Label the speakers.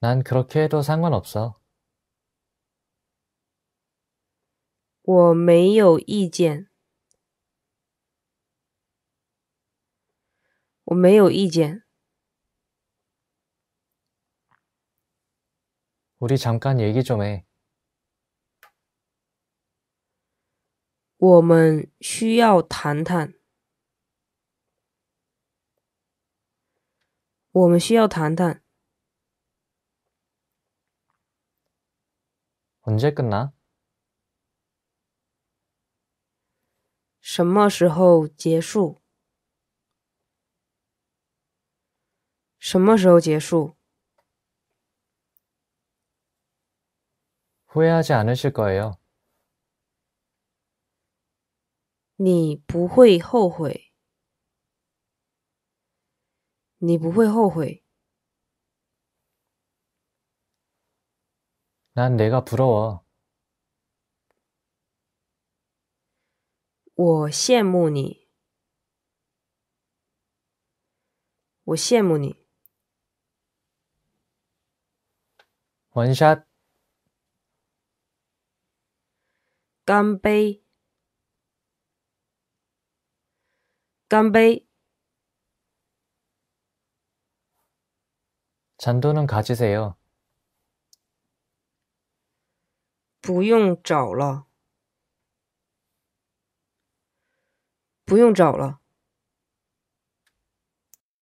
Speaker 1: 난 그렇게 해도 상관없어.
Speaker 2: 我没有意见。我没有意见。
Speaker 1: 우리 잠깐 얘기 좀 해.
Speaker 2: 我们需要谈谈。我们需要谈谈。
Speaker 1: 언제 끝나?
Speaker 2: 什么时候结束？什么时候结束？
Speaker 1: 후회하지 않으실 거예요.
Speaker 2: 你不会后悔，你不会后悔。
Speaker 1: 난 내가 부러워.
Speaker 2: 我羡慕你。我羡慕你。
Speaker 1: 원샷
Speaker 3: 干杯，干杯。
Speaker 1: 잔돈은 가지세요. 不用找了，
Speaker 2: 不用找了。